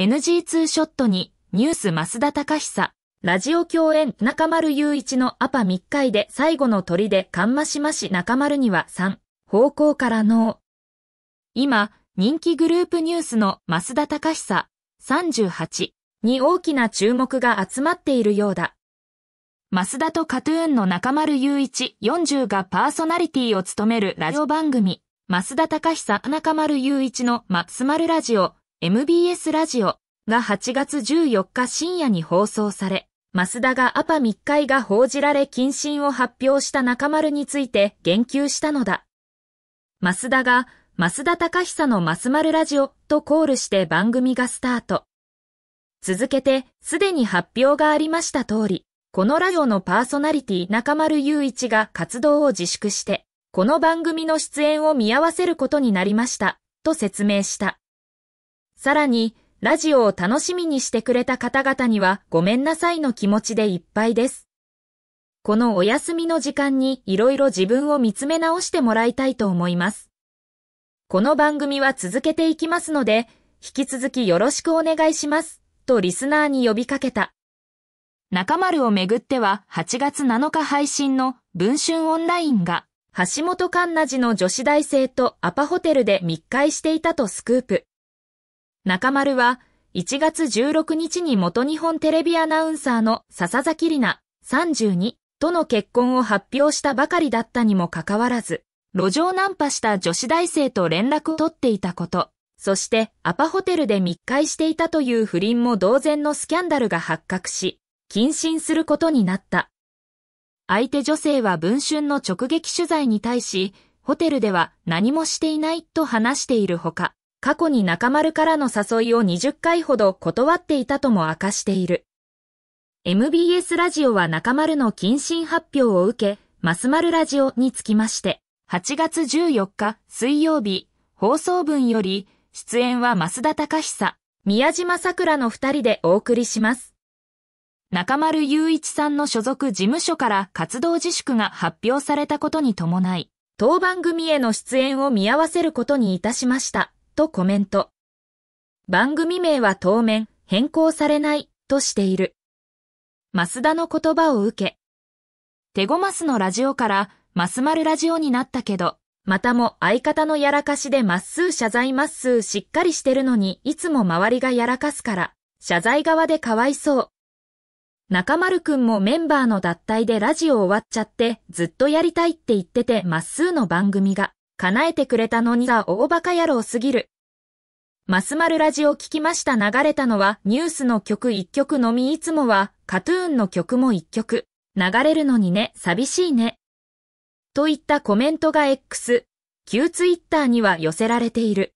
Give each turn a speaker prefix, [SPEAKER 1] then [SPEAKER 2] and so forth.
[SPEAKER 1] NG2 ショットに、ニュース増田隆久、ラジオ共演中丸雄一のアパ密会で最後の鳥でかんましまし中丸には3、方向からの。今、人気グループニュースの増田隆久、38に大きな注目が集まっているようだ。増田とカトゥーンの中丸雄一40がパーソナリティを務めるラジオ番組、増田隆久中丸雄一の松丸ラジオ MBS ラジオが8月14日深夜に放送され、増田がアパ密会が報じられ謹慎を発表した中丸について言及したのだ。増田が、増田隆久のマスマルラジオとコールして番組がスタート。続けて、すでに発表がありました通り、このラジオのパーソナリティ中丸雄一が活動を自粛して、この番組の出演を見合わせることになりました、と説明した。さらに、ラジオを楽しみにしてくれた方々にはごめんなさいの気持ちでいっぱいです。このお休みの時間にいろいろ自分を見つめ直してもらいたいと思います。この番組は続けていきますので、引き続きよろしくお願いします、とリスナーに呼びかけた。中丸をめぐっては8月7日配信の文春オンラインが橋本環奈寺の女子大生とアパホテルで密会していたとスクープ。中丸は1月16日に元日本テレビアナウンサーの笹崎里奈32との結婚を発表したばかりだったにもかかわらず、路上ナンパした女子大生と連絡を取っていたこと、そしてアパホテルで密会していたという不倫も同然のスキャンダルが発覚し、謹慎することになった。相手女性は文春の直撃取材に対し、ホテルでは何もしていないと話しているほか、過去に中丸からの誘いを20回ほど断っていたとも明かしている。MBS ラジオは中丸の謹慎発表を受け、マスマルラジオにつきまして、8月14日水曜日、放送分より、出演は増田隆久、宮島桜の二人でお送りします。中丸雄一さんの所属事務所から活動自粛が発表されたことに伴い、当番組への出演を見合わせることにいたしました。とコメント。番組名は当面変更されないとしている。ス田の言葉を受け、手ゴマスのラジオからマスマルラジオになったけど、またも相方のやらかしでまっすー謝罪まっすーしっかりしてるのにいつも周りがやらかすから、謝罪側でかわいそう。中丸くんもメンバーの脱退でラジオ終わっちゃってずっとやりたいって言っててまっすーの番組が。叶えてくれたのにが大バカ野郎すぎる。マスマルラジオ聞きました流れたのはニュースの曲一曲のみいつもはカトゥーンの曲も一曲。流れるのにね、寂しいね。といったコメントが X、旧 Twitter には寄せられている。